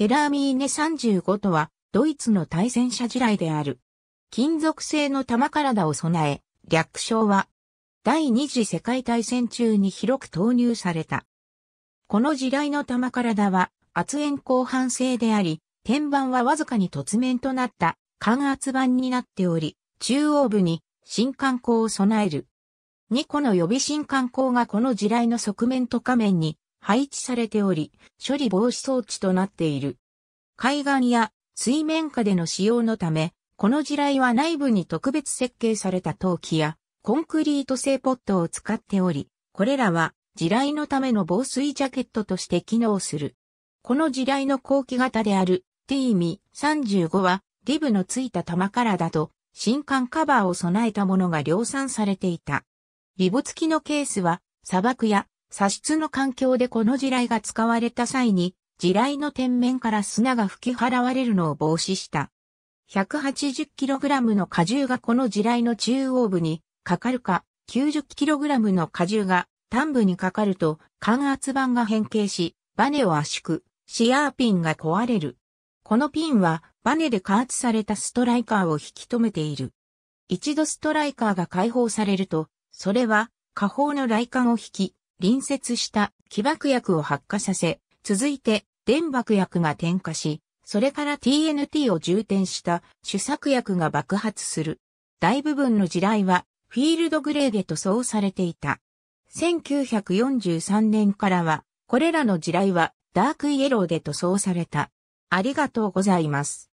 テラーミーネ35とは、ドイツの対戦車地雷である。金属製の弾体を備え、略称は、第二次世界大戦中に広く投入された。この地雷の弾体は、圧縁後半製であり、天板はわずかに突面となった、間圧板になっており、中央部に新管鋼を備える。2個の予備新管鋼がこの地雷の側面と下面に配置されており、処理防止装置となっている。海岸や水面下での使用のため、この地雷は内部に特別設計された陶器やコンクリート製ポットを使っており、これらは地雷のための防水ジャケットとして機能する。この地雷の後期型である t i 35はリブのついた玉からだと新刊カバーを備えたものが量産されていた。リブ付きのケースは砂漠や砂質の環境でこの地雷が使われた際に、地雷の天面から砂が吹き払われるのを防止した。180kg の荷重がこの地雷の中央部にかかるか、90kg の荷重が端部にかかると、感圧板が変形し、バネを圧縮、シアーピンが壊れる。このピンは、バネで加圧されたストライカーを引き止めている。一度ストライカーが解放されると、それは、下方の雷管を引き、隣接した起爆薬を発火させ、続いて電爆薬が点火し、それから TNT を充填した主作薬が爆発する。大部分の地雷はフィールドグレーで塗装されていた。1943年からは、これらの地雷はダークイエローで塗装された。ありがとうございます。